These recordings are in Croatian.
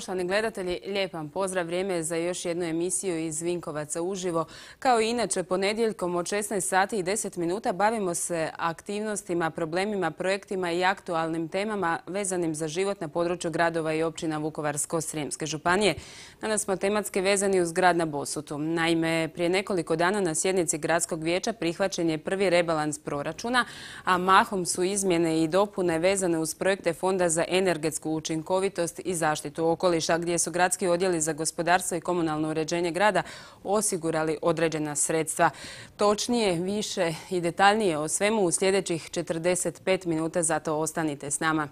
Poštovani gledatelji, lijep vam pozdrav. Vrijeme je za još jednu emisiju iz Vinkovaca uživo. Kao i inače, ponedjeljkom od 16 sati i 10 minuta bavimo se aktivnostima, problemima, projektima i aktualnim temama vezanim za život na području gradova i općina Vukovarsko-Srijemske županije. Danas smo tematski vezani uz grad na Bosutu. Naime, prije nekoliko dana na sjednici Gradskog vijeća prihvaćen je prvi rebalans proračuna, a mahom su izmjene i dopune vezane uz projekte Fonda za energetsku učinkovitost i zaštitu okolja okoliša gdje su gradski odjeli za gospodarstvo i komunalno uređenje grada osigurali određena sredstva. Točnije, više i detaljnije o svemu u sljedećih 45 minuta, zato ostanite s nama.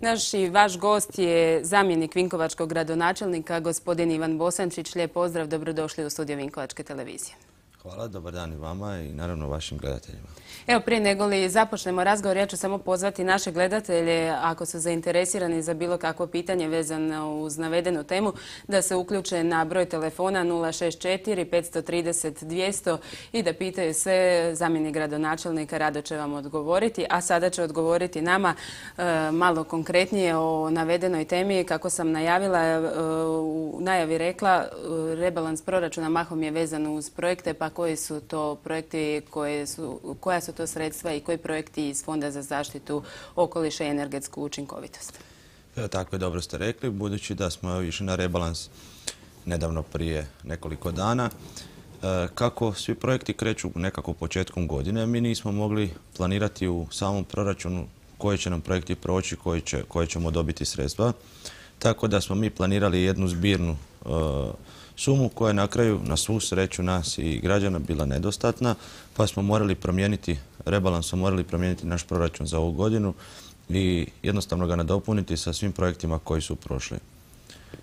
Naš i vaš gost je zamjenik Vinkovačkog gradonačelnika, gospodin Ivan Bosančić. Lijep pozdrav, dobrodošli u studio Vinkovačke televizije. Hvala, dobar dan i vama i naravno vašim gledateljima. Evo prije nego li započnemo razgovor, ja ću samo pozvati naše gledatelje, ako su zainteresirani za bilo kakvo pitanje vezano uz navedenu temu, da se uključe na broj telefona 064 530 200 i da pitaju sve zamjeni gradonačelnika, rado će vam odgovoriti, a sada će odgovoriti nama e, malo konkretnije o navedenoj temi. Kako sam najavila, e, u najavi rekla, e, rebalans proračuna mahom je vezan uz projekte, pa koji su to projekti, koja su to sredstva i koji projekti iz Fonda za zaštitu okoliša i energetsku učinkovitost? E, tako je, dobro ste rekli. Budući da smo išli na rebalans nedavno prije nekoliko dana, e, kako svi projekti kreću nekako početkom godine, mi nismo mogli planirati u samom proračunu koje će nam projekti proći, koje ćemo dobiti sredstva. Tako da smo mi planirali jednu zbirnu e, sumu koja je na kraju na svu sreću nas i građana bila nedostatna pa smo morali promijeniti rebalans, morali promijeniti naš proračun za ovu godinu i jednostavno ga nadopuniti sa svim projektima koji su prošli.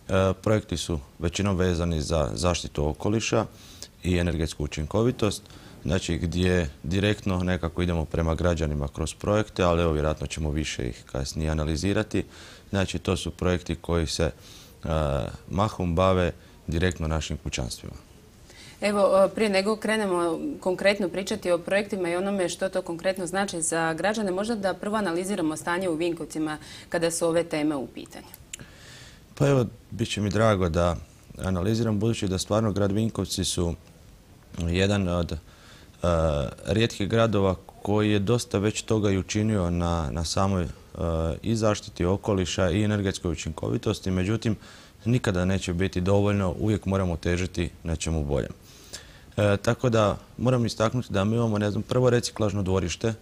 E, projekti su većinom vezani za zaštitu okoliša i energetsku učinkovitost, znači gdje direktno nekako idemo prema građanima kroz projekte, ali evo vjerojatno ćemo više ih kasnije analizirati. Znači to su projekti koji se e, mahom bave direktno našim kućanstvima. Evo, e, prije nego krenemo konkretno pričati o projektima i onome što to konkretno znači za građane, možda da prvo analiziramo stanje u Vinkovcima kada su ove teme u pitanju. Pa evo, bit će mi drago da analiziram, budući da stvarno grad Vinkovci su jedan od e, rijetkih gradova koji je dosta već toga i učinio na, samoj e, i zaštiti okoliša i energetskoj učinkovitosti. Međutim, nikada neće biti dovoljno, uvijek moramo težiti nečemu boljem. E, tako da moram istaknuti da mi imamo ne znam, prvo reciklažno dvorište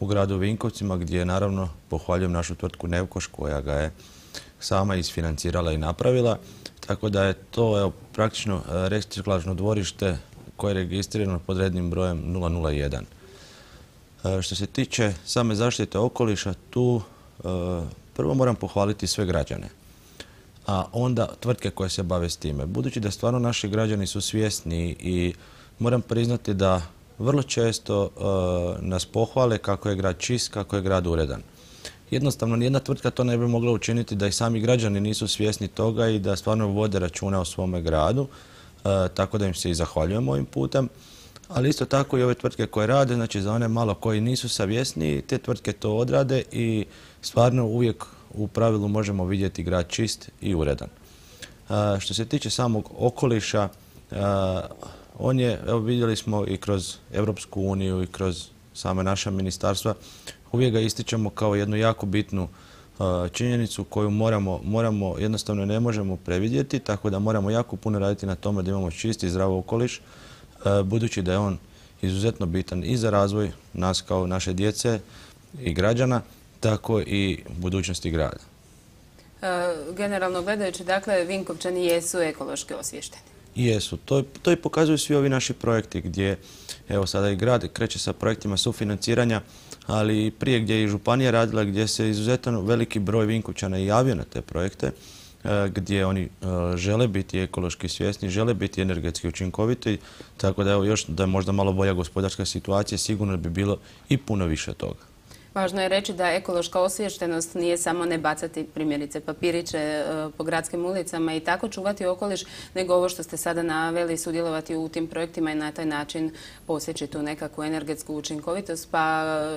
u gradu Vinkovcima gdje naravno pohvaljujem našu tvrtku Nevkoš koja ga je sama isfinancirala i napravila. Tako da je to evo, praktično e, reciklažno dvorište koje je registrirano pod rednim brojem 001. E, što se tiče same zaštite okoliša, tu e, prvo moram pohvaliti sve građane a onda tvrtke koje se bave s time. Budući da stvarno naši građani su svjesni i moram priznati da vrlo često e, nas pohvale kako je grad čist, kako je grad uredan. Jednostavno, nijedna tvrtka to ne bi mogla učiniti da i sami građani nisu svjesni toga i da stvarno vode računa o svome gradu, e, tako da im se i zahvaljujemo ovim putem. Ali isto tako i ove tvrtke koje rade, znači za one malo koji nisu savjesni, te tvrtke to odrade i stvarno uvijek u pravilu možemo vidjeti grad čist i uredan. E, što se tiče samog okoliša, e, on je, evo vidjeli smo i kroz Europsku uniju i kroz same naša ministarstva, uvijek ga ističemo kao jednu jako bitnu e, činjenicu koju moramo, moramo, jednostavno ne možemo previdjeti, tako da moramo jako puno raditi na tome da imamo čist i zdrav okoliš, budući da je on izuzetno bitan i za razvoj nas kao naše djece i građana, tako i budućnosti grada. E, generalno gledajući, dakle, Vinkovčani jesu ekološki osvješteni. Jesu. To, i pokazuju svi ovi naši projekti gdje, evo sada i grad kreće sa projektima sufinanciranja, ali prije gdje je i Županija radila, gdje se izuzetno veliki broj Vinkovčana javio na te projekte, e, gdje oni e, žele biti ekološki svjesni, žele biti energetski učinkoviti, tako da evo još da je možda malo bolja gospodarska situacija, sigurno bi bilo i puno više toga. Važno je reći da ekološka osviještenost nije samo ne bacati primjerice papiriće e, po gradskim ulicama i tako čuvati okoliš, nego ovo što ste sada naveli sudjelovati u tim projektima i na taj način posjeći tu nekakvu energetsku učinkovitost. Pa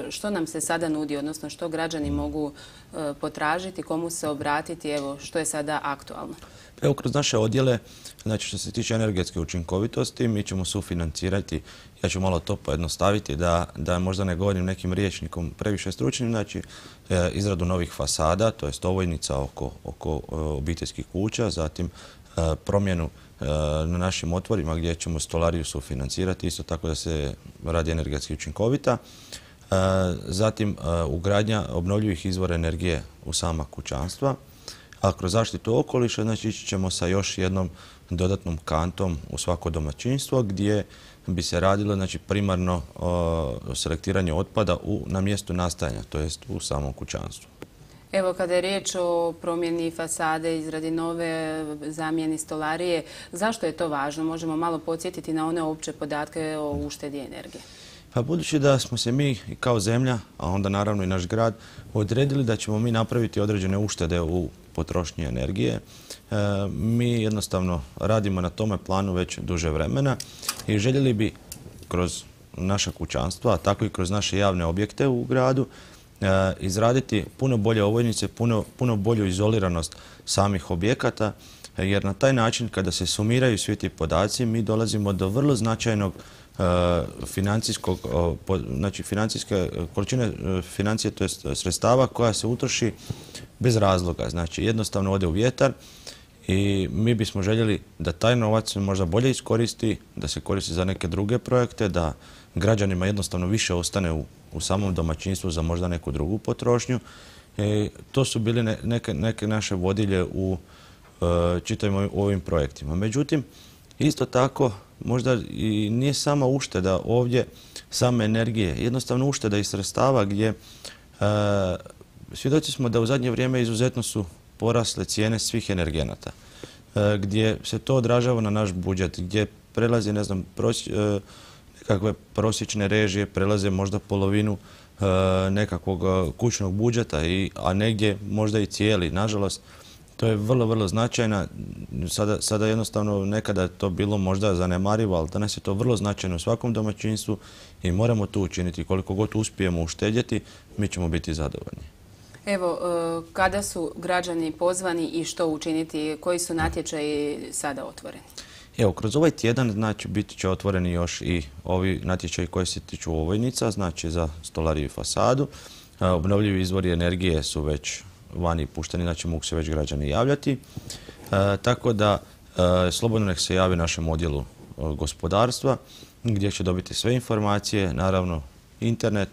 e, što nam se sada nudi, odnosno što građani mogu e, potražiti, komu se obratiti, evo što je sada aktualno? Pa evo, kroz naše odjele, znači što se tiče energetske učinkovitosti, mi ćemo sufinancirati ja ću malo to pojednostaviti da, da možda ne govorim nekim riječnikom previše stručnim, znači e, izradu novih fasada, to je stovojnica oko, oko e, obiteljskih kuća, zatim e, promjenu na našim otvorima gdje ćemo stolariju sufinancirati, isto tako da se radi energetski učinkovita. Zatim ugradnja obnovljivih izvora energije u sama kućanstva, a kroz zaštitu okoliša znači, ići ćemo sa još jednom dodatnom kantom u svako domaćinstvo gdje bi se radilo znači, primarno o, selektiranje otpada u, na mjestu nastajanja, to jest u samom kućanstvu. Evo, kada je riječ o promjeni fasade, izradi nove zamjeni stolarije, zašto je to važno? Možemo malo podsjetiti na one opće podatke o uštedi energije. Pa budući da smo se mi kao zemlja, a onda naravno i naš grad, odredili da ćemo mi napraviti određene uštede u potrošnje energije. E, mi jednostavno radimo na tome planu već duže vremena i željeli bi kroz naša kućanstva, a tako i kroz naše javne objekte u gradu, e, izraditi puno bolje ovojnice, puno, puno bolju izoliranost samih objekata, e, jer na taj način kada se sumiraju svi ti podaci mi dolazimo do vrlo značajnog E, financijskog, znači financijske, količine e, financije, to je sredstava koja se utroši bez razloga. Znači jednostavno ode u vjetar i mi bismo željeli da taj novac možda bolje iskoristi, da se koristi za neke druge projekte, da građanima jednostavno više ostane u, samom domaćinstvu za možda neku drugu potrošnju. E, to su bile neke, naše vodilje u čitavim ovim projektima. Međutim, isto tako možda i nije sama ušteda ovdje same energije, jednostavno ušteda i sredstava gdje e, svjedoci smo da u zadnje vrijeme izuzetno su porasle cijene svih energenata, e, gdje se to odražava na naš budžet, gdje prelazi, ne znam, e, nekakve prosječne režije, prelaze možda polovinu nekakvog kućnog budžeta, a negdje možda i cijeli. Nažalost, to je vrlo, vrlo značajna. Sada, jednostavno nekada je to bilo možda zanemarivo, ali danas je to vrlo značajno u svakom domaćinstvu i moramo to učiniti. Koliko god uspijemo uštedjeti, mi ćemo biti zadovoljni. Evo, e, kada su građani pozvani i što učiniti? Koji su natječaji sada otvoreni? Evo, kroz ovaj tjedan znači, biti će otvoreni još i ovi natječaji koji se tiču ovojnica, znači za stolariju i fasadu. E, obnovljivi izvori energije su već vani pušteni, znači mogu se već građani javljati. E, tako da e, slobodno nek se javi našem odjelu e, gospodarstva gdje će dobiti sve informacije, naravno internet,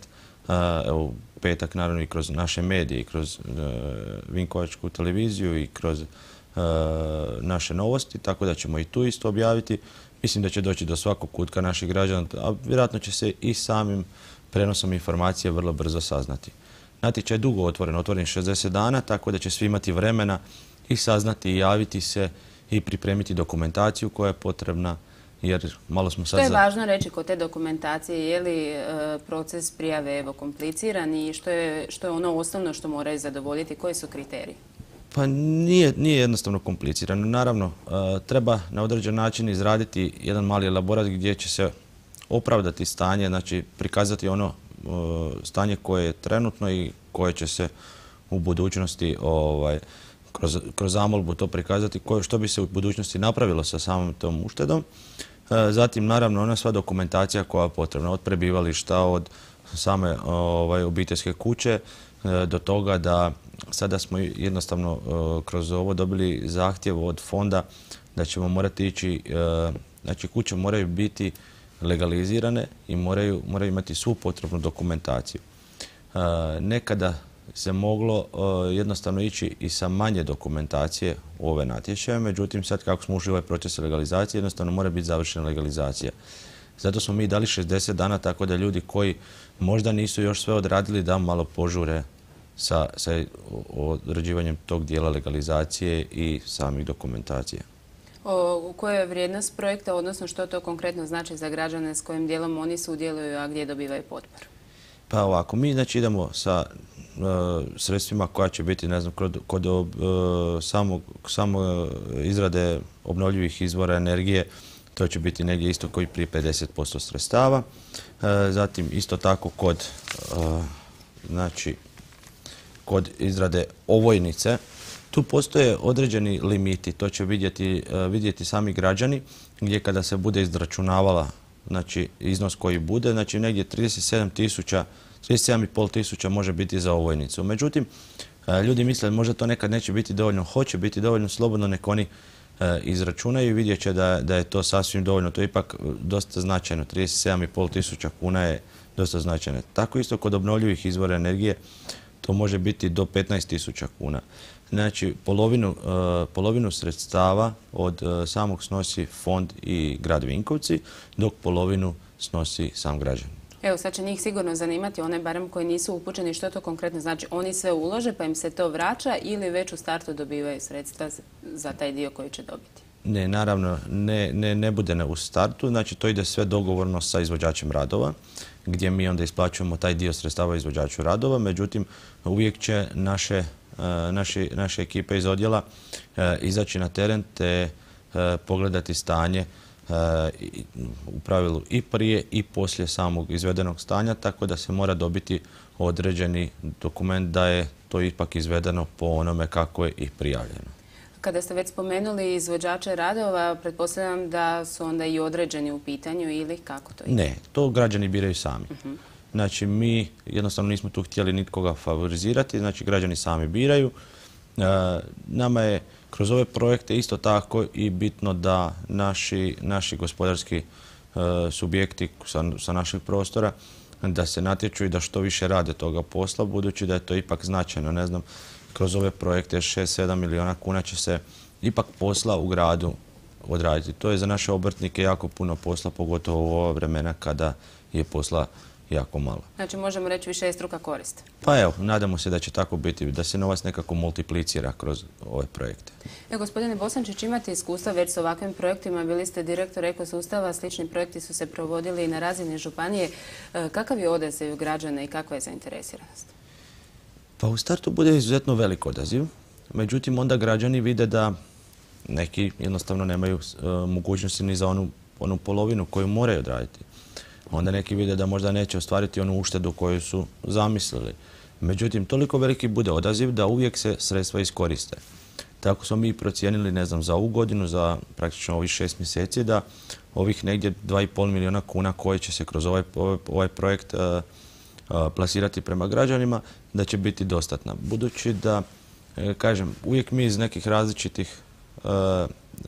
evo petak naravno i kroz naše medije, i kroz Vinkovačku televiziju i kroz naše novosti, tako da ćemo i tu isto objaviti. Mislim da će doći do svakog kutka naših građana, a vjerojatno će se i samim prenosom informacije vrlo brzo saznati. Natječaj je dugo otvoren, otvoren 60 dana, tako da će svi imati vremena i saznati i javiti se i pripremiti dokumentaciju koja je potrebna jer malo smo sad... Što je važno reći kod te dokumentacije? Je li e, proces prijave evo, kompliciran i što je, ono osnovno što moraju zadovoljiti? Koji su kriteriji? Pa nije, jednostavno komplicirano. Naravno, e, treba na određen način izraditi jedan mali elaborat gdje će se opravdati stanje, znači prikazati ono E, stanje koje je trenutno i koje će se u budućnosti ovaj, kroz, zamolbu to prikazati što bi se u budućnosti napravilo sa samom tom uštedom. E, zatim, naravno, ona sva dokumentacija koja je potrebna, od prebivališta, od same ovaj, obiteljske kuće, e, do toga da sada smo jednostavno kroz ovo dobili zahtjev od fonda da ćemo morati ići, znači kuće moraju biti legalizirane i moraju, imati svu potrebnu dokumentaciju. E, nekada se moglo e, jednostavno ići i sa manje dokumentacije u ove natječaje, međutim sad kako smo ušli ovaj proces legalizacije, jednostavno mora biti završena legalizacija. Zato smo mi dali 60 dana tako da ljudi koji možda nisu još sve odradili da malo požure sa, sa određivanjem tog dijela legalizacije i samih dokumentacije. U koja je vrijednost projekta, odnosno što to konkretno znači za građane s kojim dijelom oni sudjeluju, a gdje dobivaju potporu? Pa ovako, mi znači idemo sa e, sredstvima koja će biti, ne znam, kod, e, samo e, izrade obnovljivih izvora energije, to će biti negdje isto koji prije 50% sredstava. zatim isto tako kod, znači, kod izrade ovojnice, tu postoje određeni limiti, to će vidjeti, e, vidjeti sami građani, gdje kada se bude izračunavala znači, iznos koji bude, znači negdje 37 tisuća 37,5 tisuća može biti za ovojnicu. Međutim, e, ljudi misle možda to nekad neće biti dovoljno, hoće biti dovoljno, slobodno nek oni e, izračunaju i vidjet će da, da je to sasvim dovoljno. To je ipak dosta značajno, 37,5 tisuća kuna je dosta značajno. Tako isto kod obnovljivih izvora energije to može biti do 15 tisuća kuna. Znači, e, polovinu, sredstava od e, samog snosi fond i grad Vinkovci, dok polovinu snosi sam građan. Evo, sad će njih sigurno zanimati, one barem koji nisu upućeni, što to konkretno znači? Oni sve ulože pa im se to vraća ili već u startu dobivaju sredstva za taj dio koji će dobiti? Ne, naravno, ne, ne, ne bude u startu. Znači, to ide sve dogovorno sa izvođačem radova, gdje mi onda isplaćujemo taj dio sredstava izvođaču radova. Međutim, uvijek će naše Eh, naše ekipe iz odjela eh, izaći na teren te eh, pogledati stanje u pravilu i prije i poslije samog izvedenog stanja, tako da se mora dobiti određeni dokument da je to ipak izvedeno po onome kako je i prijavljeno. Kada ste već spomenuli izvođače radova, pretpostavljam da su onda i određeni u pitanju ili kako to je? Ne, to građani biraju sami. Mhm. Znači, mi jednostavno nismo tu htjeli nikoga favorizirati, znači građani sami biraju. E, nama je kroz ove projekte isto tako i bitno da naši, naši gospodarski e, subjekti sa, sa naših prostora da se natječu i da što više rade toga posla, budući da je to ipak značajno. Ne znam, kroz ove projekte 6-7 milijuna kuna će se ipak posla u gradu odraditi. To je za naše obrtnike jako puno posla, pogotovo u ova vremena kada je posla jako malo. Znači možemo reći više struka korist. Pa evo, nadamo se da će tako biti, da se novac nekako multiplicira kroz ove projekte. E, gospodine Bosančić, imate iskustva već s ovakvim projektima. Bili ste direktor ekosustava, slični projekti su se provodili i na razini županije. E, kakav je odaziv građana i kakva je zainteresiranost? Pa u startu bude izuzetno velik odaziv. Međutim, onda građani vide da neki jednostavno nemaju e, mogućnosti ni za onu, onu polovinu koju moraju odraditi onda neki vide da možda neće ostvariti onu uštedu koju su zamislili. Međutim, toliko veliki bude odaziv da uvijek se sredstva iskoriste. Tako smo mi procijenili, ne znam, za ovu godinu, za praktično ovih šest mjeseci, da ovih negdje 2,5 milijuna kuna koje će se kroz ovaj, ovaj projekt e, e, plasirati prema građanima, da će biti dostatna. Budući da, e, kažem, uvijek mi iz nekih različitih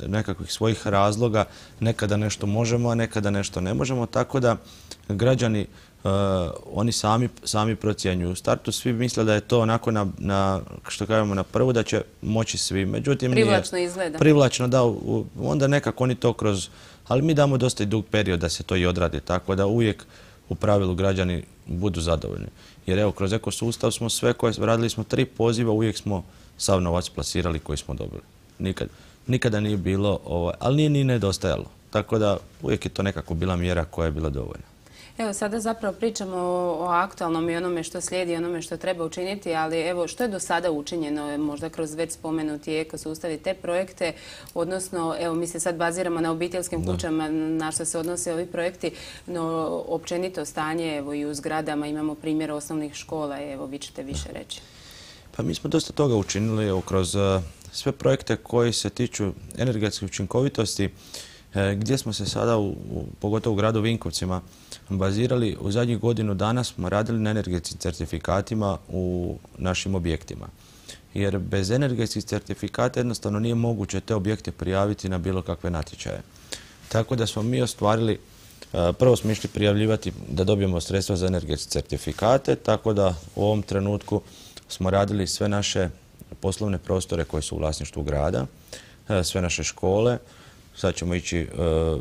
nekakvih svojih razloga, nekada nešto možemo, a nekada nešto ne možemo, tako da građani e, oni sami, sami procjenjuju. U startu svi misle da je to onako na, na što kažemo, na prvu, da će moći svi. Međutim, privlačno izgleda. Privlačno, da. onda nekako oni to kroz... Ali mi damo dosta i dug period da se to i odradi, tako da uvijek u pravilu građani budu zadovoljni. Jer evo, kroz ekosustav smo sve koje radili smo tri poziva, uvijek smo sav novac plasirali koji smo dobili. Nikad nikada nije bilo, ovaj, ali nije ni nedostajalo. Tako da uvijek je to nekako bila mjera koja je bila dovoljna. Evo, sada zapravo pričamo o, aktualnom i onome što slijedi, onome što treba učiniti, ali evo, što je do sada učinjeno, možda kroz već spomenuti ekosustav i te projekte, odnosno, evo, mi se sad baziramo na obiteljskim kućama, na što se odnose ovi projekti, no općenito stanje, evo, i u zgradama imamo primjer osnovnih škola, evo, vi ćete više reći. Pa mi smo dosta toga učinili, kroz sve projekte koji se tiču energetske učinkovitosti, e, gdje smo se sada, u, pogotovo u gradu Vinkovcima, bazirali, u zadnjih godinu dana smo radili na energetskim certifikatima u našim objektima. Jer bez energetskih certifikata jednostavno nije moguće te objekte prijaviti na bilo kakve natječaje. Tako da smo mi ostvarili, e, prvo smo išli prijavljivati da dobijemo sredstva za energetske certifikate, tako da u ovom trenutku smo radili sve naše poslovne prostore koji su u vlasništvu grada, e, sve naše škole. Sad ćemo ići e,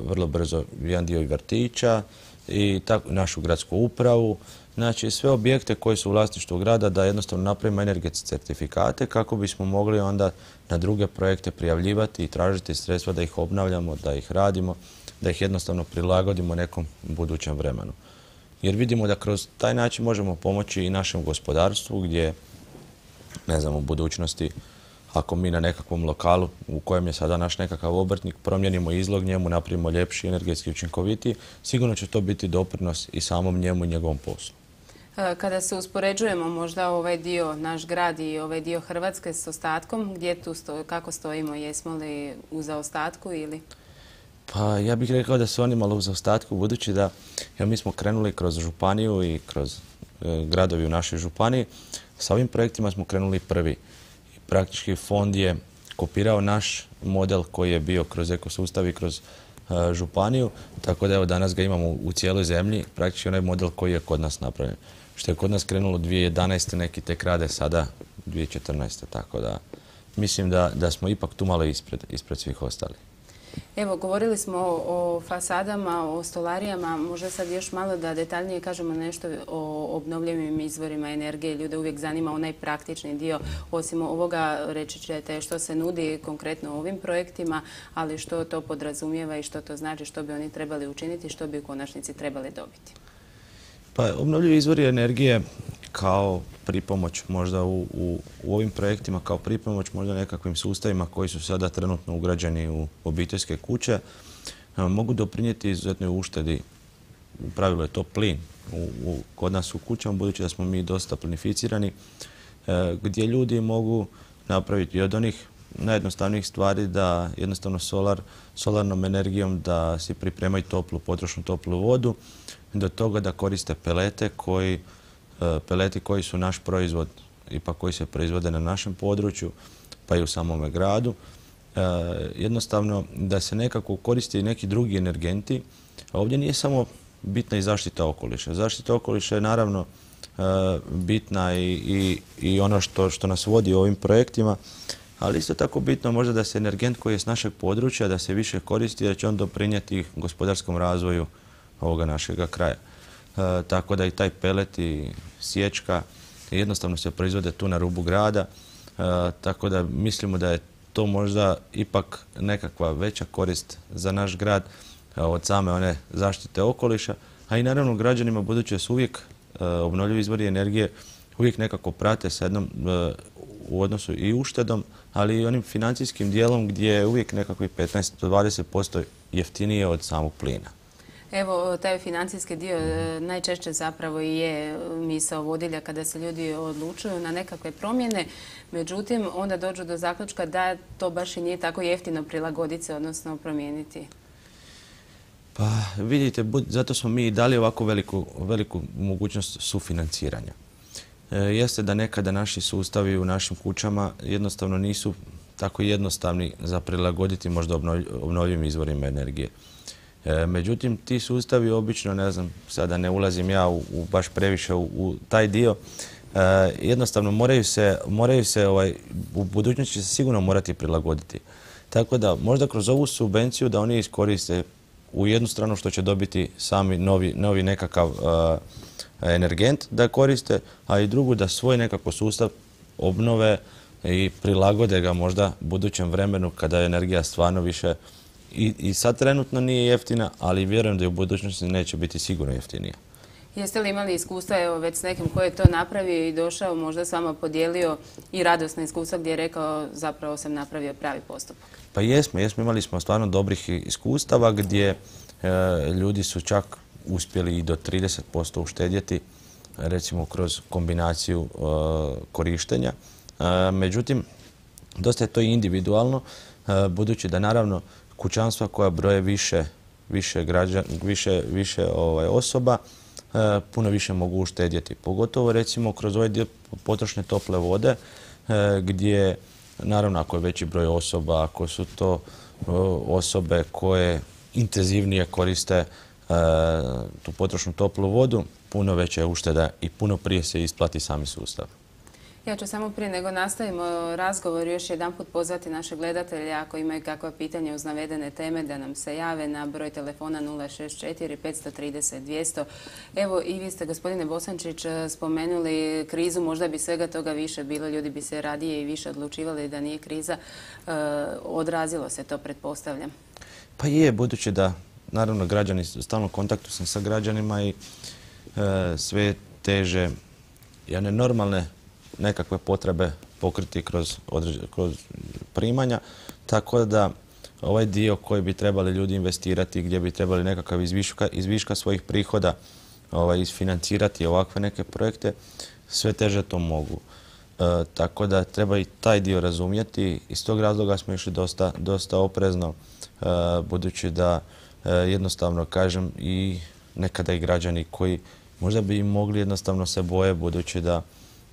vrlo brzo jedan dio i vrtića i našu gradsku upravu. Znači sve objekte koji su u vlasništvu grada da jednostavno napravimo energetske certifikate kako bismo mogli onda na druge projekte prijavljivati i tražiti sredstva da ih obnavljamo, da ih radimo, da ih jednostavno prilagodimo nekom budućem vremenu. Jer vidimo da kroz taj način možemo pomoći i našem gospodarstvu gdje ne znam, u budućnosti, ako mi na nekakvom lokalu u kojem je sada naš nekakav obrtnik, promijenimo izlog njemu, napravimo ljepši, energetski učinkoviti, sigurno će to biti doprinos i samom njemu i njegovom poslu. E, kada se uspoređujemo možda ovaj dio, naš grad i ovaj dio Hrvatske s ostatkom, gdje tu stoj, kako stojimo, jesmo li u zaostatku ili? Pa ja bih rekao da su oni malo u zaostatku, budući da ja, mi smo krenuli kroz županiju i kroz e, gradovi u našoj županiji, sa ovim projektima smo krenuli prvi. Praktički fond je kopirao naš model koji je bio kroz ekosustav i kroz e, županiju, tako da evo danas ga imamo u cijeloj zemlji, praktički onaj model koji je kod nas napravljen. Što je kod nas krenulo 2011. neki tek rade sada 2014. tako da mislim da, smo ipak tu malo ispred, ispred svih ostalih. Evo, govorili smo o fasadama, o stolarijama, možda sad još malo da detaljnije kažemo nešto o obnovljivim izvorima energije. Ljude uvijek zanima onaj praktični dio. Osim ovoga, reći ćete što se nudi konkretno u ovim projektima, ali što to podrazumijeva i što to znači, što bi oni trebali učiniti, što bi u konačnici trebali dobiti. Pa obnovljivi izvori energije kao pripomoć možda u, u, ovim projektima, kao pripomoć možda nekakvim sustavima koji su sada trenutno ugrađeni u obiteljske kuće, e, mogu doprinijeti izuzetnoj uštedi. U pravilu je to plin u, kod nas u kućama, budući da smo mi dosta plinificirani, e, gdje ljudi mogu napraviti od onih najjednostavnijih stvari da jednostavno solar, solarnom energijom da si pripremaju toplu, potrošnu toplu vodu, do toga da koriste pelete koji, e, peleti koji su naš proizvod, i pa koji se proizvode na našem području, pa i u samome gradu. E, jednostavno, da se nekako koriste i neki drugi energenti. A ovdje nije samo bitna i zaštita okoliša. Zaštita okoliša je naravno e, bitna i, ono što, što nas vodi u ovim projektima, ali isto tako bitno možda da se energent koji je s našeg područja, da se više koristi, da će on doprinijeti gospodarskom razvoju ovoga našega kraja. E, tako da i taj pelet i sječka jednostavno se proizvode tu na rubu grada, e, tako da mislimo da je to možda ipak nekakva veća korist za naš grad e, od same one zaštite okoliša, a i naravno građanima budući su uvijek obnovljivi izvori energije uvijek nekako prate sa jednom u odnosu i uštedom, ali i onim financijskim dijelom gdje je uvijek i 15-20% jeftinije od samog plina. Evo, taj financijski dio e, najčešće zapravo i je e, misao vodilja kada se ljudi odlučuju na nekakve promjene. Međutim, onda dođu do zaključka da to baš i nije tako jeftino prilagoditi se, odnosno promijeniti. Pa vidite, zato smo mi dali ovako veliku, veliku mogućnost sufinanciranja. E, jeste da nekada naši sustavi u našim kućama jednostavno nisu tako jednostavni za prilagoditi možda obnovljivim izvorima energije. E, međutim, ti sustavi obično, ne znam, sada ne ulazim ja u, baš previše u, taj dio, e, jednostavno moraju se, ovaj, u budućnosti će se sigurno morati prilagoditi. Tako da možda kroz ovu subvenciju da oni iskoriste u jednu stranu što će dobiti sami novi, nekakav e, energent da koriste, a i drugu da svoj nekako sustav obnove i prilagode ga možda budućem vremenu kada je energija stvarno više i, sad trenutno nije jeftina, ali vjerujem da je u budućnosti neće biti sigurno jeftinija. Jeste li imali iskustva evo, već s nekim koji je to napravio i došao, možda s vama podijelio i radosna iskustva gdje je rekao zapravo sam napravio pravi postupak? Pa jesmo, jesmo. Imali smo stvarno dobrih iskustava gdje e, ljudi su čak uspjeli i do 30% uštedjeti recimo kroz kombinaciju e, korištenja. E, međutim, dosta je to i individualno, budući da naravno kućanstva koja broje više, više, više, ovaj, osoba, e, puno više mogu uštedjeti. Pogotovo recimo kroz ovaj dio potrošne tople vode e, gdje naravno ako je veći broj osoba, ako su to e, osobe koje intenzivnije koriste tu potrošnu toplu vodu, puno veća je ušteda i puno prije se isplati sami sustav. Ja ću samo prije nego nastavimo razgovor još jedan put pozvati naše gledatelje ako imaju kakva pitanja uz navedene teme da nam se jave na broj telefona 064 530 200. Evo i vi ste gospodine Bosančić spomenuli krizu, možda bi svega toga više bilo, ljudi bi se radije i više odlučivali da nije kriza. E, odrazilo se to, pretpostavljam. Pa je, budući da naravno građani, stalno kontaktu sam sa građanima i e, sve teže jedne normalne nekakve potrebe pokriti kroz, kroz primanja. Tako da ovaj dio koji bi trebali ljudi investirati, gdje bi trebali nekakav izviška, izviška svojih prihoda ovaj, isfinancirati ovakve neke projekte, sve teže to mogu. E, tako da treba i taj dio razumjeti. Iz tog razloga smo išli dosta, oprezno, e, budući da e, jednostavno kažem i nekada i građani koji možda bi mogli jednostavno se boje, budući da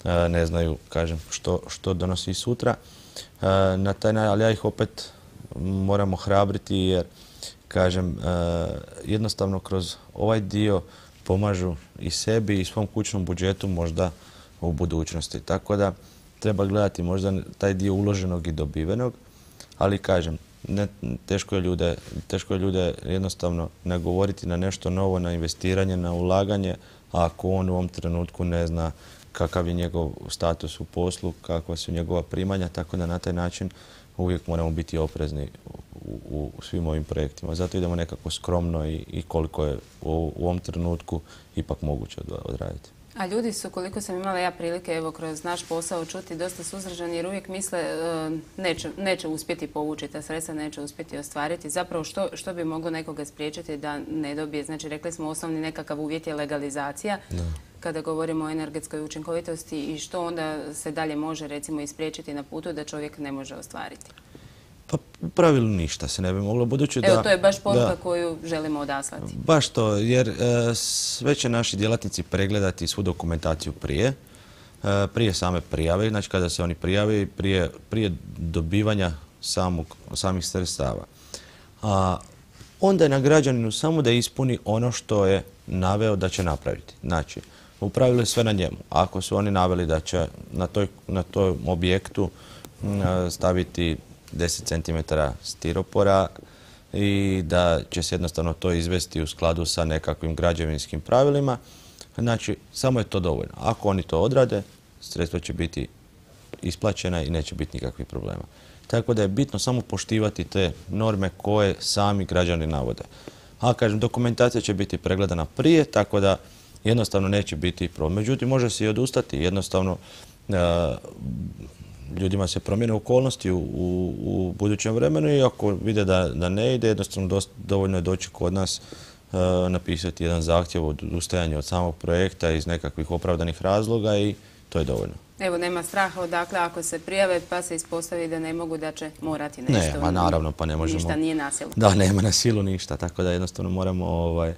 ne znaju, kažem, što, donosi sutra. Na taj ali ja ih opet moramo hrabriti jer, kažem, jednostavno kroz ovaj dio pomažu i sebi i svom kućnom budžetu možda u budućnosti. Tako da treba gledati možda taj dio uloženog i dobivenog, ali kažem, teško, je ljude, teško je ljude jednostavno nagovoriti na nešto novo, na investiranje, na ulaganje, ako on u ovom trenutku ne zna kakav je njegov status u poslu, kakva su njegova primanja, tako da na taj način uvijek moramo biti oprezni u, svim ovim projektima. Zato idemo nekako skromno i, koliko je u, ovom trenutku ipak moguće odraditi. A ljudi su, koliko sam imala ja prilike evo kroz naš posao čuti, dosta suzdržani jer uvijek misle e, neće, uspjeti povući ta sredstva, neće uspjeti ostvariti. Zapravo što, što bi moglo nekoga spriječiti da ne dobije? Znači rekli smo osnovni nekakav uvjet je legalizacija. Da kada govorimo o energetskoj učinkovitosti i što onda se dalje može recimo ispriječiti na putu da čovjek ne može ostvariti? Pa u pravilu ništa se ne bi moglo, budući da... Evo, to je baš poruka koju želimo odaslati. Baš to, jer e, sve će naši djelatnici pregledati svu dokumentaciju prije, e, prije same prijave, znači kada se oni prijave prije, prije dobivanja samog, samih sredstava. A onda je na građaninu samo da ispuni ono što je naveo da će napraviti. Znači, u pravilu je sve na njemu. Ako su oni naveli da će na, tom objektu mm, staviti 10 cm stiropora i da će se jednostavno to izvesti u skladu sa nekakvim građevinskim pravilima, znači samo je to dovoljno. Ako oni to odrade, sredstva će biti isplaćena i neće biti nikakvih problema. Tako da je bitno samo poštivati te norme koje sami građani navode. A kažem, dokumentacija će biti pregledana prije, tako da jednostavno neće biti problem. Međutim, može se i odustati. Jednostavno, e, ljudima se promjene okolnosti u, budućem vremenu i ako vide da, ne ide, jednostavno dovoljno je doći kod nas e, napisati jedan zahtjev od odustajanju od samog projekta iz nekakvih opravdanih razloga i to je dovoljno. Evo, nema straha odakle ako se prijave pa se ispostavi da ne mogu da će morati nešto. Ne, ma naravno, pa ne možemo. Ništa nije na silu. Da, nema na silu ništa, tako da jednostavno moramo ovaj,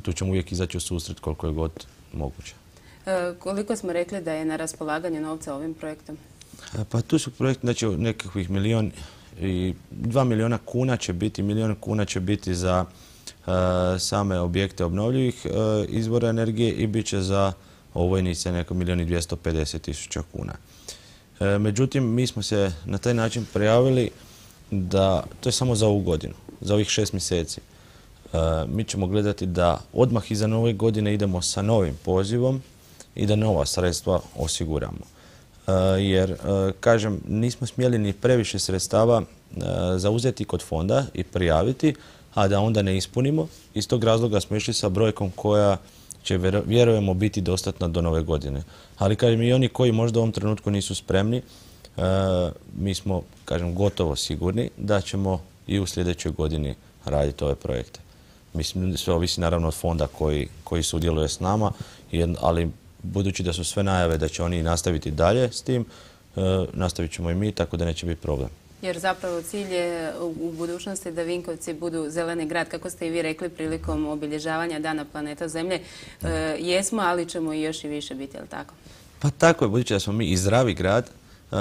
tu ćemo uvijek izaći u susret koliko je god moguće. E, koliko smo rekli da je na raspolaganje novca ovim projektom? E, pa tu su projekti znači, nekakvih milijun i dva milijuna kuna će biti, milijun kuna će biti za e, same objekte obnovljivih izvora energije i bit će za ovojnice neko milijon i 250 tisuća kuna. Međutim, mi smo se na taj način prijavili da to je samo za ovu godinu, za ovih šest mjeseci. E, mi ćemo gledati da odmah iza nove godine idemo sa novim pozivom i da nova sredstva osiguramo. E, jer, e, kažem, nismo smjeli ni previše sredstava zauzeti kod fonda i prijaviti, a da onda ne ispunimo. Iz tog razloga smo išli sa brojkom koja će vjerujemo biti dostatna do nove godine. Ali kažem i oni koji možda u ovom trenutku nisu spremni, mi smo kažem gotovo sigurni da ćemo i u sljedećoj godini raditi ove projekte. Mislim, sve ovisi naravno od fonda koji, koji sudjeluje s nama, ali budući da su sve najave da će oni nastaviti dalje s tim, eh, nastavit ćemo i mi, tako da neće biti problem. Jer zapravo cilj je u budućnosti da Vinkovci budu zeleni grad, kako ste i vi rekli prilikom obilježavanja Dana planeta Zemlje. Eh, jesmo, ali ćemo i još i više biti, je tako? Pa tako je, budući da smo mi i zdravi grad, eh,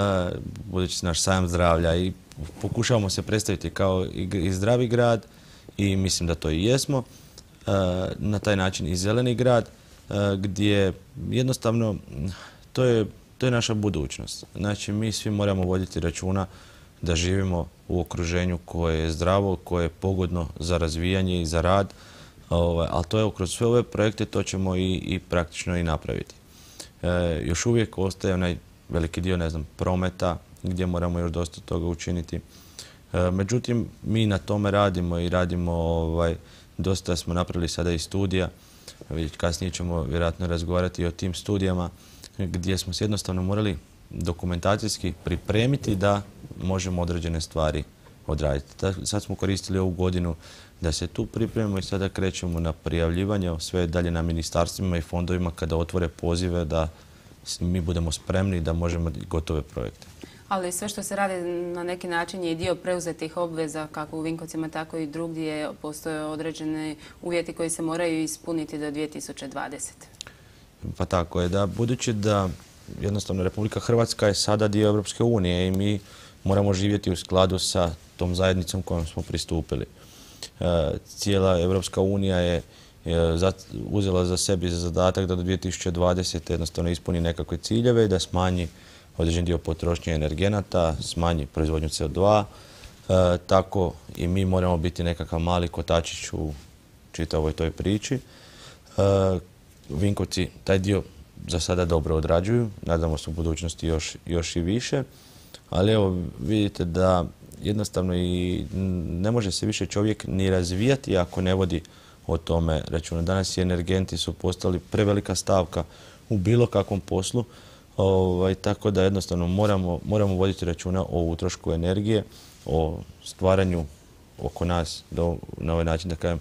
budući naš sajam zdravlja i pokušavamo se predstaviti kao i zdravi grad, i mislim da to i jesmo. E, na taj način i zeleni grad e, gdje jednostavno to je, to je naša budućnost. Znači mi svi moramo voditi računa da živimo u okruženju koje je zdravo, koje je pogodno za razvijanje i za rad, ovaj, ali to je kroz sve ove projekte to ćemo i, i praktično i napraviti. E, još uvijek ostaje onaj veliki dio, ne znam, prometa gdje moramo još dosta toga učiniti. E, međutim, mi na tome radimo i radimo, ovaj, dosta smo napravili sada i studija. Kasnije ćemo vjerojatno razgovarati i o tim studijama gdje smo se jednostavno morali dokumentacijski pripremiti da možemo određene stvari odraditi. Sad smo koristili ovu godinu da se tu pripremimo i sada krećemo na prijavljivanje, sve dalje na ministarstvima i fondovima kada otvore pozive da mi budemo spremni da možemo gotove projekte. Ali sve što se radi na neki način je dio preuzetih obveza kako u Vinkovcima tako i drugdje postoje određene uvjeti koji se moraju ispuniti do 2020. Pa tako je, da budući da jednostavno Republika Hrvatska je sada dio Europske unije i mi moramo živjeti u skladu sa tom zajednicom kojom smo pristupili. E, cijela Europska unija je e, uzela za sebi zadatak da do 2020. jednostavno ispuni nekakve ciljeve i da smanji određen dio potrošnje energenata, smanji proizvodnju CO2, e, tako i mi moramo biti nekakav mali kotačić u čitavoj toj priči. E, Vinkovci taj dio za sada dobro odrađuju, nadamo se u budućnosti još, još i više, ali evo vidite da jednostavno i ne može se više čovjek ni razvijati ako ne vodi o tome računa. Danas i energenti su postali prevelika stavka u bilo kakvom poslu, Ovaj, tako da jednostavno moramo, voditi računa o utrošku energije, o stvaranju oko nas na ovaj način da kažem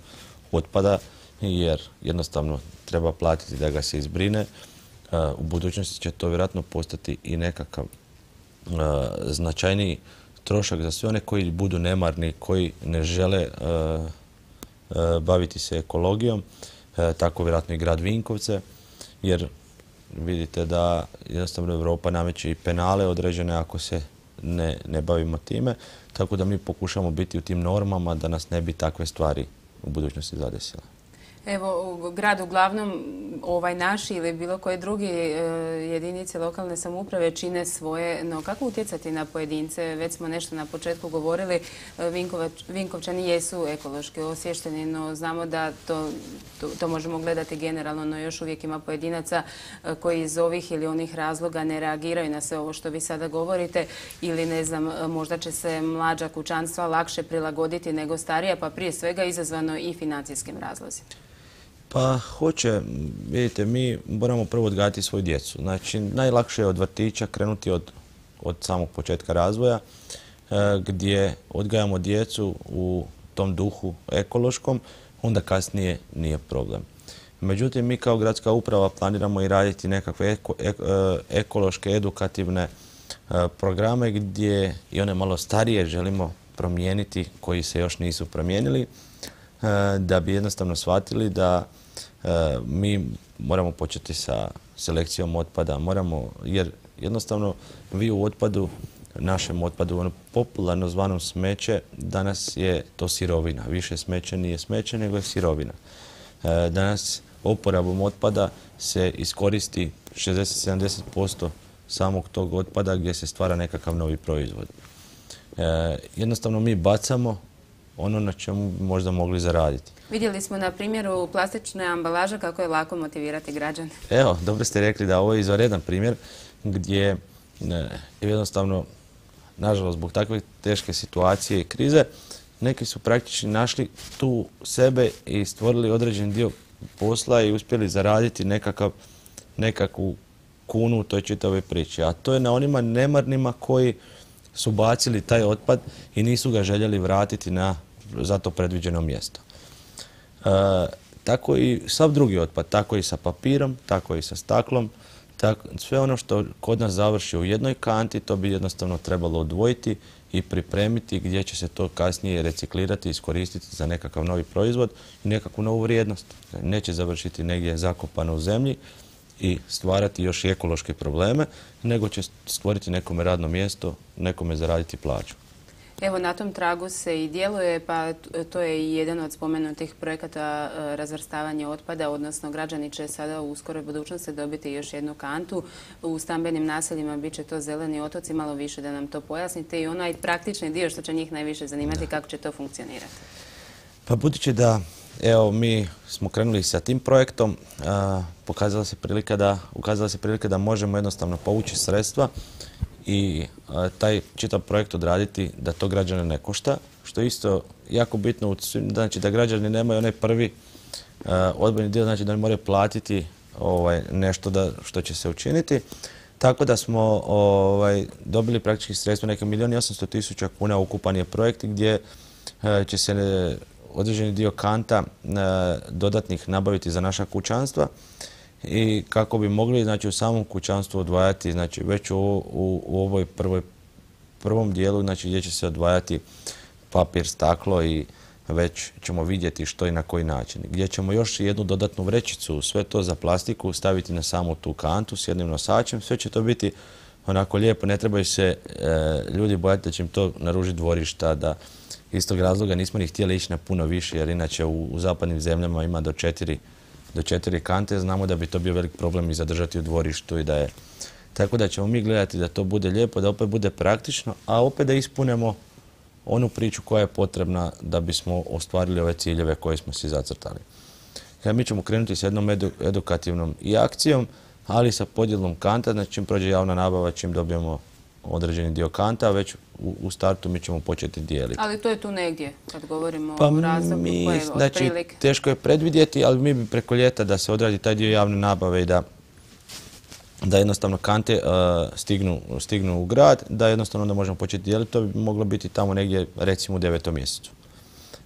otpada jer jednostavno treba platiti da ga se izbrine. E, u budućnosti će to vjerojatno postati i nekakav e, značajniji trošak za sve one koji budu nemarni, koji ne žele e, baviti se ekologijom, tako vjerojatno i grad Vinkovce, jer vidite da jednostavno Europa nameće i penale određene ako se ne, ne bavimo time. Tako da mi pokušamo biti u tim normama da nas ne bi takve stvari u budućnosti zadesile. Evo, grad uglavnom, ovaj naš ili bilo koje drugi e, jedinice lokalne samouprave čine svoje, no kako utjecati na pojedince? Već smo nešto na početku govorili, e, Vinkovčani jesu ekološki osješteni, no znamo da to možemo gledati generalno, no još uvijek ima pojedinaca e, koji iz ovih ili onih razloga ne reagiraju na sve ovo što vi sada govorite ili ne znam, možda će se mlađa kućanstva lakše prilagoditi nego starija, pa prije svega izazvano i financijskim razlozima. Pa hoće, vidite, mi moramo prvo odgajati svoju djecu. Znači, najlakše je od vrtića krenuti od, samog početka razvoja e, gdje odgajamo djecu u tom duhu ekološkom, onda kasnije nije problem. Međutim, mi kao gradska uprava planiramo i raditi nekakve e, e, ekološke, edukativne programe gdje i one malo starije želimo promijeniti, koji se još nisu promijenili, da bi jednostavno shvatili da E, mi moramo početi sa selekcijom otpada, moramo, jer jednostavno vi u otpadu, našem otpadu, ono popularno zvanom smeće, danas je to sirovina. Više smeće nije smeće, nego je sirovina. E, danas oporabom otpada se iskoristi 60-70% samog tog otpada gdje se stvara nekakav novi proizvod. E, jednostavno mi bacamo ono na čemu bi možda mogli zaraditi. Vidjeli smo na primjeru plastične ambalaže kako je lako motivirati građane. Evo, dobro ste rekli da ovo je izvaredan primjer gdje je jednostavno, nažalost, zbog takve teške situacije i krize, neki su praktički našli tu sebe i stvorili određen dio posla i uspjeli zaraditi nekakav, nekakvu kunu u toj čitavoj priči. A to je na onima nemarnima koji su bacili taj otpad i nisu ga željeli vratiti na za to predviđeno mjesto. E, tako i sav drugi otpad, tako i sa papirom, tako i sa staklom, sve ono što kod nas završi u jednoj kanti, to bi jednostavno trebalo odvojiti i pripremiti gdje će se to kasnije reciklirati i iskoristiti za nekakav novi proizvod i nekakvu novu vrijednost. Neće završiti negdje zakopano u zemlji i stvarati još i ekološke probleme, nego će stvoriti nekome radno mjesto, nekome zaraditi plaću. Evo, na tom tragu se i djeluje, pa to je i jedan od spomenutih projekata e, razvrstavanja otpada, odnosno građani će sada u skoroj budućnosti dobiti još jednu kantu. U stambenim naseljima bit će to zeleni otoci, malo više da nam to pojasnite i onaj praktični dio što će njih najviše zanimati, kako će to funkcionirati. Pa budući da evo mi smo krenuli sa tim projektom, pokazala se prilika ukazala se prilika da možemo jednostavno povući sredstva i taj čitav projekt odraditi da to građane ne košta, što je isto jako bitno, znači da građani nemaju onaj prvi odbojni dio, znači da oni moraju platiti ovaj, nešto što će se učiniti. Tako da smo ovaj, dobili praktički sredstva neke milijoni 800 tisuća kuna ukupan je projekt gdje e, će se e, određeni dio kanta e, dodatnih nabaviti za naša kućanstva i kako bi mogli znači, u samom kućanstvu odvajati znači, već u, u, u ovoj prvoj, prvom dijelu znači, gdje će se odvajati papir, staklo i već ćemo vidjeti što i na koji način. Gdje ćemo još jednu dodatnu vrećicu, sve to za plastiku, staviti na samu tu kantu s jednim nosačem. Sve će to biti onako lijepo, ne trebaju se e, ljudi bojati da će im to naružiti dvorišta, da iz tog razloga nismo ni htjeli ići na puno više, jer inače u, u zapadnim zemljama ima do četiri do četiri kante, znamo da bi to bio velik problem i zadržati u dvorištu i da je. Tako da ćemo mi gledati da to bude lijepo, da opet bude praktično, a opet da ispunemo onu priču koja je potrebna da bismo ostvarili ove ciljeve koje smo si zacrtali. Ja, mi ćemo krenuti s jednom edukativnom i akcijom, ali sa podjelom kanta, znači čim prođe javna nabava, čim dobijemo određeni dio kanta, već u, startu mi ćemo početi dijeliti. Ali to je tu negdje, kad govorimo o pa razlogu? znači, Teško je predvidjeti, ali mi bi preko ljeta da se odradi taj dio javne nabave i da da jednostavno kante e, stignu, stignu u grad, da jednostavno onda možemo početi dijeliti. To bi moglo biti tamo negdje recimo u devetom mjesecu.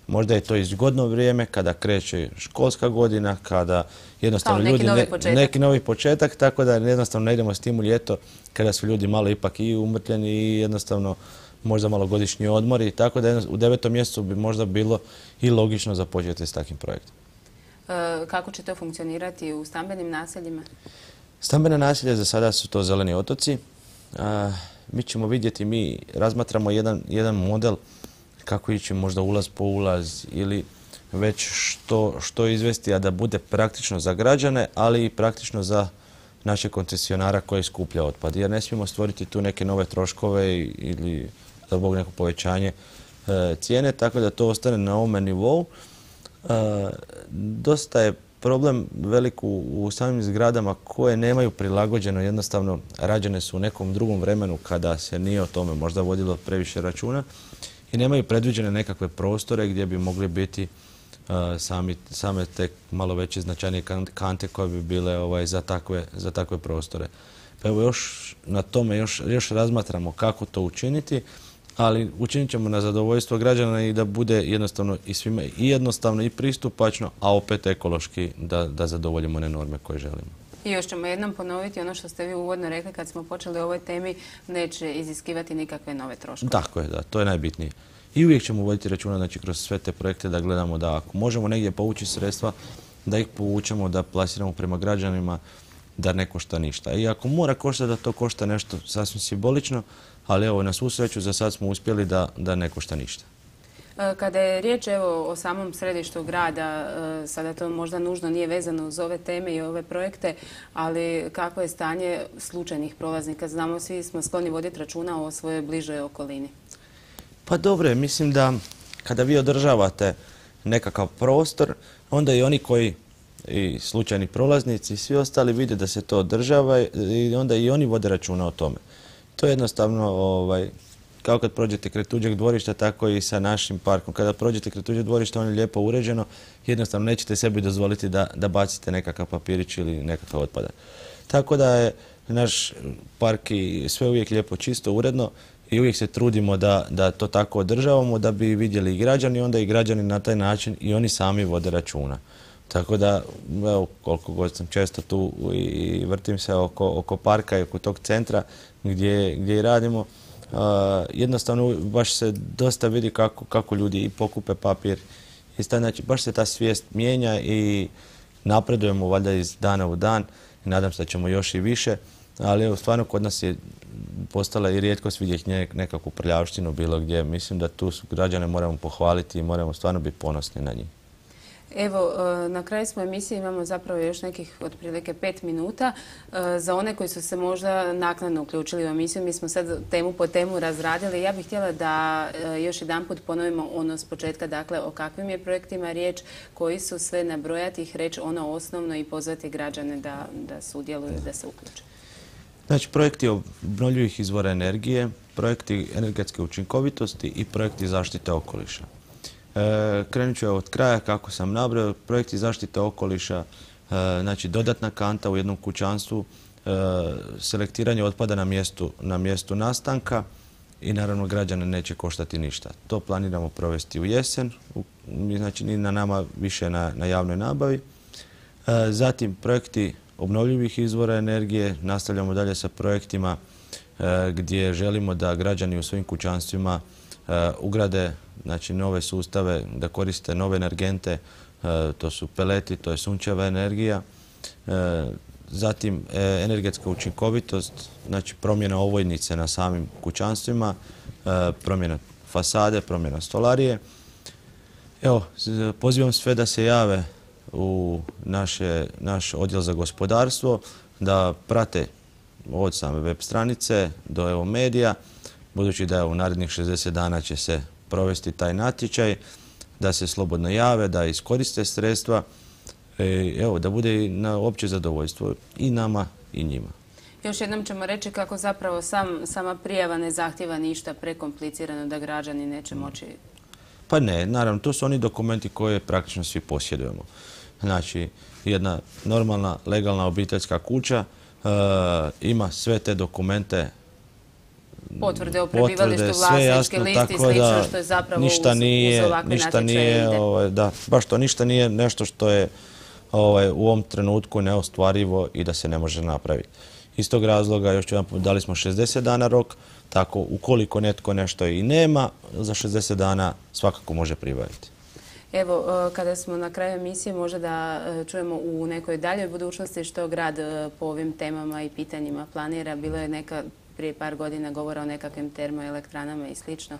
Možda je to izgodno vrijeme kada kreće školska godina, kada jednostavno neki ljudi... Novi neki novi početak. tako da jednostavno ne idemo s tim u ljeto kada su ljudi malo ipak i umrtljeni i jednostavno možda malo godišnji odmori. Tako da u devetom mjesecu bi možda bilo i logično započeti s takvim projektom. E, kako će to funkcionirati u stambenim naseljima? Stambene naselje za sada su to zeleni otoci. mi ćemo vidjeti, mi razmatramo jedan model kako ići možda ulaz po ulaz ili već što, izvesti, a da bude praktično za građane, ali i praktično za naše koncesionara koji skuplja otpad. Jer ne smijemo stvoriti tu neke nove troškove ili za Bog neko povećanje e, cijene, tako da to ostane na ovome nivou. E, dosta je problem velik u samim zgradama koje nemaju prilagođeno, jednostavno rađene su u nekom drugom vremenu kada se nije o tome možda vodilo previše računa i nemaju predviđene nekakve prostore gdje bi mogli biti uh, same te malo veće značajnije kante koje bi bile ovaj, za, takve, prostore. Pa evo još na tome još, još razmatramo kako to učiniti, ali učinit ćemo na zadovoljstvo građana i da bude jednostavno i svima i jednostavno i pristupačno, a opet ekološki da, da zadovoljimo one norme koje želimo. I još ćemo jednom ponoviti ono što ste vi uvodno rekli kad smo počeli o ovoj temi, neće iziskivati nikakve nove troškove. Tako je, da, to je najbitnije. I uvijek ćemo voditi računa znači, kroz sve te projekte da gledamo da ako možemo negdje povući sredstva, da ih povućemo, da plasiramo prema građanima, da ne košta ništa. I ako mora košta, da to košta nešto sasvim simbolično, ali evo, na svu sreću, za sad smo uspjeli da, da ne košta ništa. E, kada je riječ evo, o samom središtu grada, e, sada to možda nužno nije vezano uz ove teme i ove projekte, ali kako je stanje slučajnih prolaznika? Znamo, svi smo skloni voditi računa o svojoj bližoj okolini. Pa dobro je, mislim da kada vi održavate nekakav prostor, onda i oni koji i slučajni prolaznici i svi ostali vide da se to održava i onda i oni vode računa o tome. To je jednostavno ovaj, kao kad prođete kraj tuđeg dvorišta, tako i sa našim parkom. Kada prođete kraj tuđeg dvorišta, on je lijepo uređeno, jednostavno nećete sebi dozvoliti da, bacite nekakav papirić ili nekakav otpada. Tako da je naš park i sve uvijek lijepo čisto, uredno i uvijek se trudimo da, to tako održavamo, da bi vidjeli i građani, onda i građani na taj način i oni sami vode računa. Tako da, evo, koliko god sam često tu i vrtim se oko, parka i oko tog centra gdje i radimo, jednostavno baš se dosta vidi kako, ljudi i pokupe papir. I znači, baš se ta svijest mijenja i napredujemo valjda iz dana u dan. I nadam se da ćemo još i više. Ali evo, stvarno kod nas je postala i rijetkost vidjeti nekakvu prljavštinu bilo gdje. Mislim da tu građane moramo pohvaliti i moramo stvarno biti ponosni na njih. Evo, e, na kraju smo emisije, imamo zapravo još nekih otprilike pet minuta. E, za one koji su se možda naknadno uključili u emisiju, mi smo sad temu po temu razradili. Ja bih htjela da e, još jedan put ponovimo ono s početka, dakle, o kakvim je projektima riječ, koji su sve nabrojati ih reći ono osnovno i pozvati građane da, da sudjeluju, da se uključe. Znači, projekti obnovljivih izvora energije, projekti energetske učinkovitosti i projekti zaštite okoliša. E, krenut ću od kraja kako sam nabrao. Projekti zaštite okoliša, e, znači dodatna kanta u jednom kućanstvu, e, selektiranje otpada na mjestu, na mjestu nastanka i naravno građane neće koštati ništa. To planiramo provesti u jesen, znači ni na nama više na, na javnoj nabavi. Zatim projekti obnovljivih izvora energije, nastavljamo dalje sa projektima gdje želimo da građani u svojim kućanstvima ugrade znači nove sustave, da koriste nove energente, e, to su peleti, to je sunčeva energija. E, zatim e, energetska učinkovitost, znači promjena ovojnice na samim kućanstvima, promjena fasade, promjena stolarije. Evo, pozivam sve da se jave u naše, naš odjel za gospodarstvo, da prate od same web stranice do evo medija, budući da u narednih 60 dana će se provesti taj natječaj, da se slobodno jave, da iskoriste sredstva, e, evo, da bude na opće zadovoljstvo i nama i njima. Još jednom ćemo reći kako zapravo sama prijava ne zahtjeva ništa prekomplicirano da građani neće mm. moći... Pa ne, naravno, to su oni dokumenti koje praktično svi posjedujemo. Znači, jedna normalna, legalna obiteljska kuća e, ima sve te dokumente potvrde o prebivalištu vlasničke liste i slično što je zapravo uz, nije, ništa nije, ovaj, da, baš to ništa nije nešto što je ovaj, u ovom trenutku neostvarivo i da se ne može napraviti. Iz tog razloga još ću vam dali smo 60 dana rok, tako ukoliko netko nešto i nema, za 60 dana svakako može pribaviti. Evo, e, kada smo na kraju emisije, možda da e, čujemo u nekoj daljoj budućnosti što grad e, po ovim temama i pitanjima planira. Bilo je neka prije par godina govora o nekakvim termoelektranama i slično?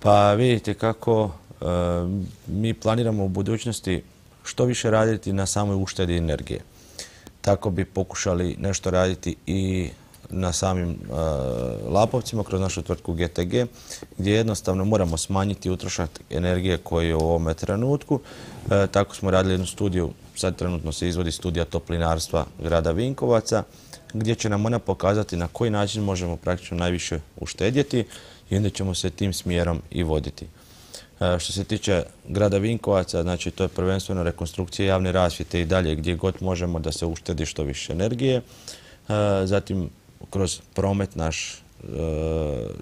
Pa vidite kako e, mi planiramo u budućnosti što više raditi na samoj uštedi energije. Tako bi pokušali nešto raditi i na samim e, Lapovcima kroz našu tvrtku GTG gdje jednostavno moramo smanjiti utrošak energije koji je u ovome trenutku. E, tako smo radili jednu studiju sad trenutno se izvodi studija toplinarstva grada Vinkovaca, gdje će nam ona pokazati na koji način možemo praktično najviše uštedjeti i onda ćemo se tim smjerom i voditi. E, što se tiče grada Vinkovaca, znači to je prvenstveno rekonstrukcija javne rasvjete i dalje gdje god možemo da se uštedi što više energije. E, zatim kroz promet naš, e,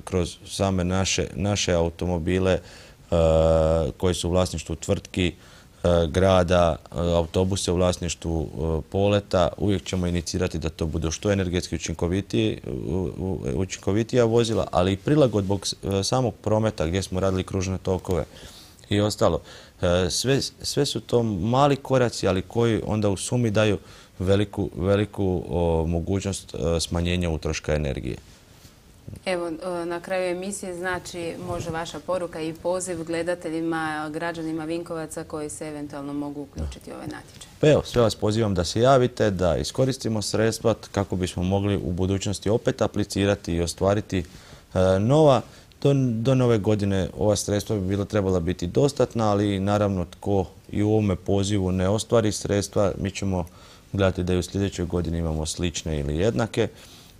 kroz same naše, naše automobile koji su u vlasništvu tvrtki, E, grada, e, autobuse u vlasništvu e, poleta. Uvijek ćemo inicirati da to bude što energetski učinkovitija vozila, ali i prilagodbog samog prometa gdje smo radili kružne tokove i ostalo. Sve, su to mali koraci, ali koji onda u sumi daju veliku, veliku mogućnost smanjenja utroška energije. Evo, e, na kraju emisije znači može vaša poruka i poziv gledateljima, građanima Vinkovaca koji se eventualno mogu uključiti u ove ovaj natječaj. Pa evo, sve vas pozivam da se javite, da iskoristimo sredstva kako bismo mogli u budućnosti opet aplicirati i ostvariti e, nova. Do, do nove godine ova sredstva bi bila trebala biti dostatna, ali naravno tko i u ovome pozivu ne ostvari sredstva, mi ćemo gledati da i u sljedećoj godini imamo slične ili jednake.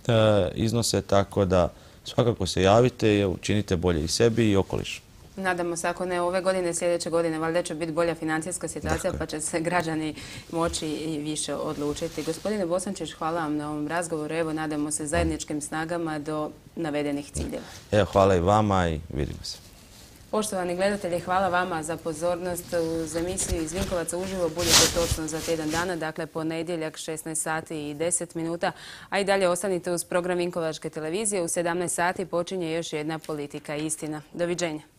E, iznose, tako da svakako se javite i učinite bolje i sebi i okolišu. Nadamo se, ako ne ove godine, sljedeće godine, valjda će biti bolja financijska situacija, pa će se građani moći i više odlučiti. Gospodine Bosančić, hvala vam na ovom razgovoru. Evo, nadamo se zajedničkim snagama do navedenih ciljeva. Evo, hvala i vama i vidimo se. Poštovani gledatelji, hvala vama za pozornost U emisiju iz Vinkovaca uživo. Budite točno za tjedan dana, dakle ponedjeljak 16 sati i 10 minuta. A i dalje ostanite uz program Vinkovačke televizije. U 17 sati počinje još jedna politika istina. Doviđenja.